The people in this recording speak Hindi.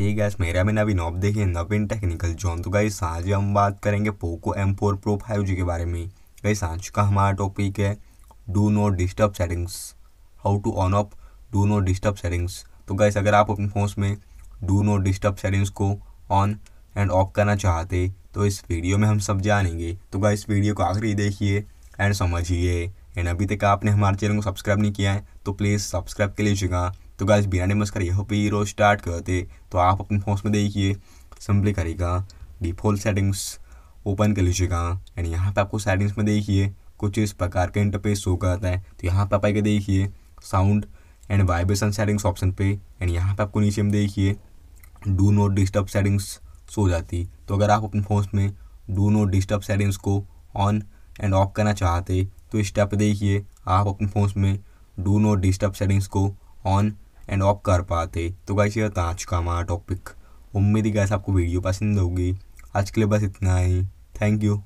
ये गैस मेरा में अभी नॉब देखिए नवीन टेक्निकल जोन तो गाइस आज हम बात करेंगे Poco M four pro five G के बारे में गाइस आज का हमारा टॉपिक है do no disturb settings how to on off do no disturb settings तो गाइस अगर आप अपने फोन में डू नो डिस्टर्ब सेटिंग्स को ऑन एंड ऑफ करना चाहते तो इस वीडियो में हम सब जानेंगे तो गाइस वीडियो को आखिरी देखिए एंड समझिए एंड अभी तक आपने हमारे चैनल को सब्सक्राइब नहीं किया है तो प्लीज़ सब्सक्राइब कर लीजिएगा तो गाइस बिना डेमस का यहाँ पर रोज स्टार्ट करते तो आप अपने फोन में देखिए सिंपली करेगा डिफॉल्ट सेटिंग्स ओपन कर लीजिएगा एंड यहाँ पे आपको सेटिंग्स में देखिए कुछ इस प्रकार का इंटरफेस शो करता है तो यहाँ पे आप आगे देखिए sound and vibration settings option पे एंड यहाँ पे आपको नीचे में देखिए डू नॉट डिस्टर्ब सेटिंग्स हो जाती तो अगर आप अपने फोन में डू नॉट डिस्टर्ब सेटिंग्स को ऑन एंड ऑफ करना चाहते तो इस टाइप देखिए आप अपने फोन में डू नॉट डिस्टर्ब सेटिंग्स को ऑन एंड ऑफ कर पाते तो गाइस ये था आज का हमारा टॉपिक उम्मीद ही गैस आपको वीडियो पसंद होगी आज के लिए बस इतना ही थैंक यू